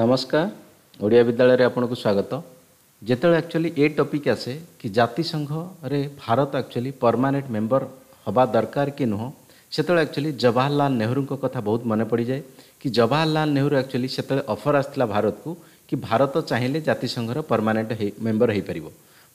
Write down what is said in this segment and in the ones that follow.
ନମସ୍କାର ଓଡ଼ିଆ ବିଦ୍ୟାଳୟରେ ଆପଣଙ୍କୁ ସ୍ୱାଗତ ଯେତେବେଳେ ଆକ୍ଚୁଆଲି ଏ ଟପିକ୍ ଆସେ କି ଜାତିସଂଘରେ ଭାରତ ଆକ୍ଚୁଆଲି ପରମାନେଣ୍ଟ ମେମ୍ବର ହେବା ଦରକାର କି ନୁହଁ ସେତେବେଳେ ଆକ୍ଚୁଆଲି ଜବାହରଲାଲ ନେହେରୁଙ୍କ କଥା ବହୁତ ମନେ ପଡ଼ିଯାଏ କି ଜବାହରଲାଲ ନେହେରୁ ଆକ୍ଚୁଆଲି ସେତେବେଳେ ଅଫର୍ ଆସିଥିଲା ଭାରତକୁ କି ଭାରତ ଚାହିଁଲେ ଜାତିସଂଘର ପରମାନେଣ୍ଟ ମେମ୍ବର ହେଇପାରିବ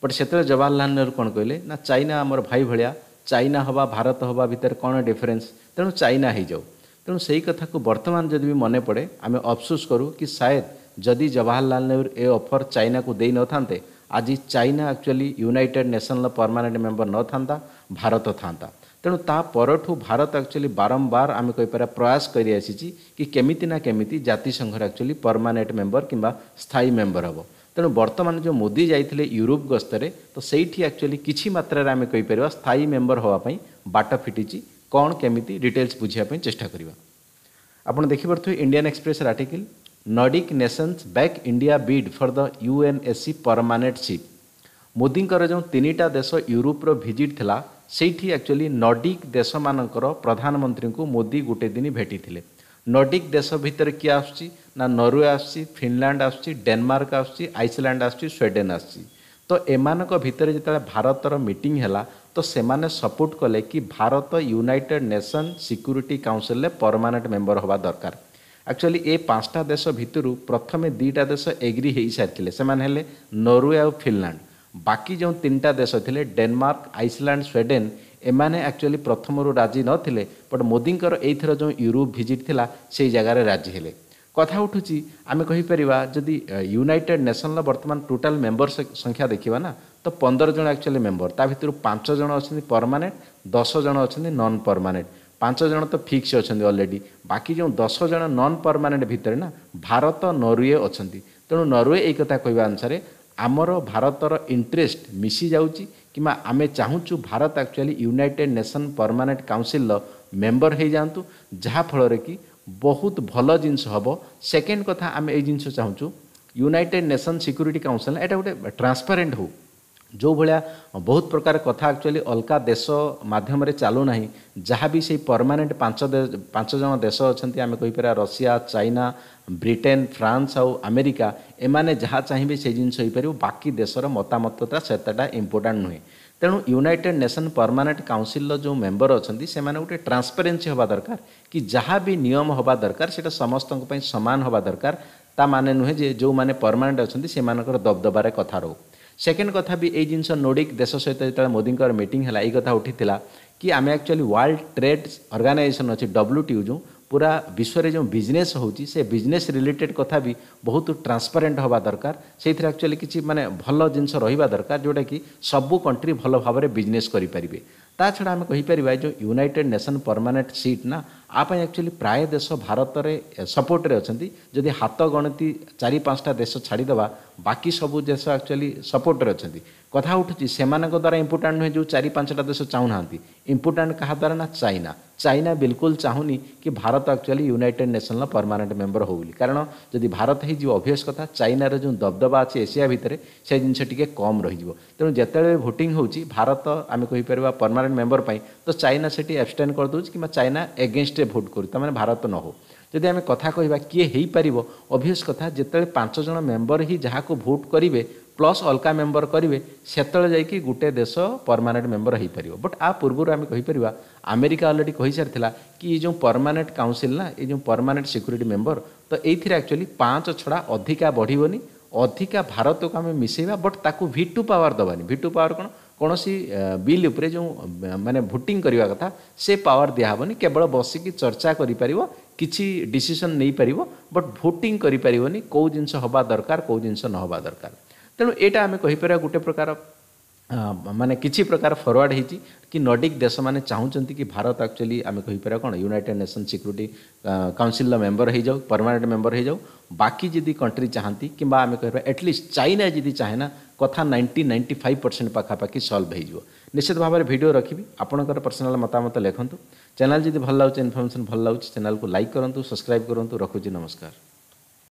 ବଟ୍ ସେତେବେଳେ ଜବାହରଲାଲ ନେହେରୁ କ'ଣ କହିଲେ ନା ଚାଇନା ଆମର ଭାଇ ଭଳିଆ ଚାଇନା ହେବା ଭାରତ ହେବା ଭିତରେ କ'ଣ ଡିଫରେନ୍ସ ତେଣୁ ଚାଇନା ହେଇଯାଉ ତେଣୁ ସେହି କଥାକୁ ବର୍ତ୍ତମାନ ଯଦି ବି ମନେ ପଡ଼େ ଆମେ ଅଫସୋସ୍ କରୁ କି ସାୟଦ ଯଦି ଜବାହରଲାଲ ନେହେରୁ ଏ ଅଫର୍ ଚାଇନାକୁ ଦେଇନଥାନ୍ତେ ଆଜି ଚାଇନା ଆକ୍ଚୁଆଲି ୟୁନାଇଟେଡ୍ ନେସନ୍ର ପରମାନେଣ୍ଟ ମେମ୍ବର ନଥାନ୍ତା ଭାରତ ଥାନ୍ତା ତେଣୁ ତା ପରଠୁ ଭାରତ ଆକ୍ଚୁଆଲି ବାରମ୍ବାର ଆମେ କହିପାରିବା ପ୍ରୟାସ କରିଆସିଛି କି କେମିତି ନା କେମିତି ଜାତିସଂଘର ଆକ୍ଚୁଆଲି ପରମାନେଣ୍ଟ ମେମ୍ବର କିମ୍ବା ସ୍ଥାୟୀ ମେମ୍ବର ହେବ ତେଣୁ ବର୍ତ୍ତମାନ ଯେଉଁ ମୋଦି ଯାଇଥିଲେ ୟୁରୋପ ଗସ୍ତରେ ତ ସେଇଠି ଆକ୍ଚୁଆଲି କିଛି ମାତ୍ରାରେ ଆମେ କହିପାରିବା ସ୍ଥାୟୀ ମେମ୍ବର ହେବା ପାଇଁ ବାଟ ଫିଟିଛି କ'ଣ କେମିତି ଡିଟେଲ୍ସ ବୁଝିବା ପାଇଁ ଚେଷ୍ଟା କରିବା ଆପଣ ଦେଖିପାରୁଥିବେ ଇଣ୍ଡିଆନ୍ ଏକ୍ସପ୍ରେସ୍ର article Nordic nations back India bid for the UNSC permanent ship ମୋଦିଙ୍କର ଯେଉଁ ତିନିଟା ଦେଶ ୟୁରୋପର ଭିଜିଟ୍ ଥିଲା ସେଇଠି ଆକ୍ଚୁଆଲି ନଡ଼ିକ୍ ଦେଶମାନଙ୍କର ପ୍ରଧାନମନ୍ତ୍ରୀଙ୍କୁ ମୋଦି ଗୋଟେ ଦିନ ଭେଟିଥିଲେ ନଡ଼ିକ୍ ଦେଶ ଭିତରେ କିଏ ଆସୁଛି ନା ନରୱେ ଆସୁଛି ଫିନଲ୍ୟାଣ୍ଡ ଆସୁଛି ଡେନମାର୍କ ଆସୁଛି ଆଇସଲ୍ୟାଣ୍ଡ ଆସୁଛି ସ୍ୱିଡେନ୍ ଆସୁଛି ତ ଏମାନଙ୍କ ଭିତରେ ଯେତେବେଳେ ଭାରତର ମିଟିଂ ହେଲା तो से सपोर्ट कले कि Bharat united nation security council permanent member हवा दरकार एक्चुअली ए पांचटा देश भितर प्रथम दुईटा देश एग्री हो सारी से नरवे आ फिनलैंड बाकी जो तीन टा देश थे Denmark Iceland Sweden um actually प्रथम राजी नट मोदी ମୋଦିଙ୍କର ଏଇଥର ଯେଉଁ ୟୁରୋପ ଭିଜିଟ୍ ଥିଲା ସେଇ ଜାଗାରେ ରାଜି ହେଲେ কথা ଉଠୁଛି ଆମେ କହିପାରିବା ଯଦି ୟୁନାଇଟେଡ୍ ନେସନ୍ର ବର୍ତ୍ତମାନ ଟୋଟାଲ୍ ମେମ୍ବର ସଂଖ୍ୟା ଦେଖିବା ନା ତ ପନ୍ଦର ଜଣ ଆକ୍ଚୁଆଲି ମେମ୍ବର ତା ଭିତରୁ ପାଞ୍ଚ ଜଣ ଅଛନ୍ତି ପରମାନେଣ୍ଟ ଦଶ ଜଣ ଅଛନ୍ତି ନନ୍ ପରମାନେଣ୍ଟ ପାଞ୍ଚ ଜଣ ତ ଫିକ୍ସ ଅଛନ୍ତି ଅଲରେଡ଼ି ବାକି ଯେଉଁ ଦଶ ଜଣ ନନ୍ ପରମାନେଣ୍ଟ ଭିତରେ ନା ଭାରତ ନରୱେ ଅଛନ୍ତି ତେଣୁ ନରୱେ ଏଇ କଥା କହିବା ଅନୁସାରେ ଆମର ଭାରତର ଇଣ୍ଟରେଷ୍ଟ ମିଶିଯାଉଛି କିମ୍ବା ଆମେ ଚାହୁଁଛୁ Bharat actually united nation permanent କାଉନସିଲ୍ର ମେମ୍ବର ହୋଇଯାଆନ୍ତୁ ଯାହାଫଳରେ କି ବହୁତ ଭଲ ଜିନିଷ ହେବ ସେକେଣ୍ଡ କଥା ଆମେ ଏଇ ଜିନିଷ ଚାହୁଁଛୁ ୟୁନାଇଟେଡ଼ ନେସନ୍ ସିକ୍ୟୁରିଟି କାଉନସିଲ୍ ଏଇଟା ଗୋଟେ ଟ୍ରାନ୍ସପାରେଣ୍ଟ ହେଉ ଯେଉଁଭଳିଆ ବହୁତ ପ୍ରକାର କଥା ଆକ୍ଚୁଆଲି ଅଲଗା ଦେଶ ମାଧ୍ୟମରେ ଚାଲୁନାହିଁ ଯାହା ବି ସେଇ ପରମାନେଣ୍ଟ ପାଞ୍ଚ ପାଞ୍ଚ ଜଣ ଦେଶ ଅଛନ୍ତି ଆମେ କହିପାରିବା ରଷିଆ ଚାଇନା ବ୍ରିଟେନ୍ ଫ୍ରାନ୍ସ ଆଉ ଆମେରିକା ଏମାନେ ଯାହା ଚାହିଁବେ ସେଇ ଜିନିଷ ହେଇପାରିବ ବାକି ଦେଶର ମତାମତଟା ସେତେଟା ଇମ୍ପୋର୍ଟାଣ୍ଟ ନୁହେଁ ତେଣୁ ୟୁନାଇଟେଡ୍ ନେସନ୍ ପରମାନେଣ୍ଟ କାଉନସିଲ୍ର ଯେଉଁ ମେମ୍ବର ଅଛନ୍ତି ସେମାନେ ଗୋଟେ ଟ୍ରାନ୍ସପେରେନ୍ସି ହେବା ଦରକାର କି ଯାହା ବି ନିୟମ ହେବା ଦରକାର ସେଇଟା ସମସ୍ତଙ୍କ ପାଇଁ ସମାନ ହେବା ଦରକାର ତା ମାନେ ନୁହେଁ ଯେ ଯେଉଁମାନେ ପରମାନେଣ୍ଟ ଅଛନ୍ତି ସେମାନଙ୍କର ଦବଦବାରେ କଥା ରହୁ ସେକେଣ୍ଡ କଥା ବି ଏଇ ଜିନିଷ ନୋଡ଼ିକ୍ ଦେଶ ସହିତ ଯେତେବେଳେ ମୋଦିଙ୍କର ମିଟିଂ ହେଲା ଏଇ କଥା ଉଠିଥିଲା କି ଆମେ ଆକ୍ଚୁଆଲି ୱାର୍ଲଡ ଟ୍ରେଡ୍ ଅର୍ଗାନାଇଜେସନ୍ ଅଛି ଡବ୍ଲ୍ୟୁ ଟି ଯେଉଁ ପୁରା ବିଶ୍ୱରେ ଯେଉଁ ବିଜନେସ୍ ହେଉଛି ସେ ବିଜନେସ୍ ରିଲେଟେଡ଼୍ କଥା ବି ବହୁତ ଟ୍ରାନ୍ସପାରେଣ୍ଟ ହେବା ଦରକାର ସେଇଥିରେ ଆକ୍ଚୁଆଲି କିଛି ମାନେ ଭଲ ଜିନିଷ ରହିବା ଦରକାର ଯେଉଁଟାକି ସବୁ କଣ୍ଟ୍ରି ଭଲ ଭାବରେ ବିଜନେସ୍ କରିପାରିବେ ତା ଛଡ଼ା ଆମେ କହିପାରିବା ଯେଉଁ ୟୁନାଇଟେଡ୍ ନେସନ୍ ପରମାନେଣ୍ଟ ସିଟ୍ ନା ଆ ପାଇଁ ଆକ୍ଚୁଆଲି ପ୍ରାୟ ଦେଶ ଭାରତରେ ସପୋର୍ଟରେ ଅଛନ୍ତି ଯଦି ହାତ ଗଣତି ଚାରି ପାଞ୍ଚଟା ଦେଶ ଛାଡ଼ିଦେବା ବାକି ସବୁ ଦେଶ ଆକ୍ଚୁଆଲି ସପୋର୍ଟରେ ଅଛନ୍ତି କଥା ଉଠୁଛି ସେମାନଙ୍କ ଦ୍ୱାରା ଇମ୍ପୋର୍ଟାଣ୍ଟ ନୁହେଁ ଯେଉଁ ଚାରି ପାଞ୍ଚଟା ଦେଶ ଚାହୁଁନାହାନ୍ତି ଇମ୍ପୋର୍ଟାଣ୍ଟ କାହା ଦ୍ୱାରା ନା ଚାଇନା ଚାଇନା ବିଲକୁଲ ଚାହୁଁନି କି ଭାରତ ଆକ୍ଚୁଆଲି ୟୁନାଇଟେଡ୍ ନେସନ୍ର ପରମାନେଣ୍ଟ ମେମ୍ବର ହେଉ ବୋଲି କାରଣ ଯଦି ଭାରତ ହେଇଯିବ ଅଭିୟସ୍ କଥା ଚାଇନାର ଯେଉଁ ଦବଦବା ଅଛି ଏସିଆ ଭିତରେ ସେ ଜିନିଷ ଟିକେ କମ୍ ରହିଯିବ ତେଣୁ ଯେତେବେଳେ ଭୋଟିଂ ହେଉଛି ଭାରତ ଆମେ କହିପାରିବା ପରମାନେଣ୍ଟ पार्लमेंट मेम्बर पर तो चाइना से एबसटेन करदे कि चाइना एगेस्ट भोट कर भारत न हो जदि आम कथ कह किए हो पार अभीयस कथ जिते पांचज जन मेम्बर ही जहाँ को भोट करेंगे प्लस अलका मेम्बर करेंगे सेत गोटे देश परमानेंट मेम्बर हो पार बट आ पूर्व आम कहीपर आमेरिका अलरेडी कही सारी कि ये जो परमानेंट काउनसिल ना ये परमानेंट सिक्यूरीटी मेम्बर तो ये एक्चुअली पाँच छड़ा अधिका बढ़ोनी अधिका भारत को आम मिसेवा बट ताकू भिटू पावर दबानी भिटू पावर कौन କୌଣସି ବିଲ୍ ଉପରେ ଯେଉଁ ମାନେ ଭୋଟିଂ କରିବା କଥା ସେ ପାୱାର ଦିଆହେବନି କେବଳ ବସିକି ଚର୍ଚ୍ଚା କରିପାରିବ କିଛି ଡିସିସନ୍ ନେଇପାରିବ ବଟ୍ ଭୋଟିଂ କରିପାରିବନି କେଉଁ ଜିନିଷ ହେବା ଦରକାର କେଉଁ ଜିନିଷ ନ ହେବା ଦରକାର ତେଣୁ ଏଇଟା ଆମେ କହିପାରିବା ଗୋଟେ ପ୍ରକାର माने किसी प्रकार फरवर्ड हो कि नडिक देश मैंने चाहूँ कि भारत एक्चुअली आम कहीपर कौन united nation security council member हो जाऊ परमानेंट मेम्बर हो जाऊ बाकी जी कंट्री चाहती कि आम कह एटलिस्ट चाइना जी चाहे ना कथ नाइंटी नाइंटी फाइव परसेंट पाखापाखि सल्व हो निश्चित भाव में भिडियो रखी आपंकर पर्सनाल मतामत लिखुँ चैनल जी भल लगे इनफर्मेसन भल लगे चैनल को लाइक करूँ सब्सक्राइब करूँ रखुच नमस्कार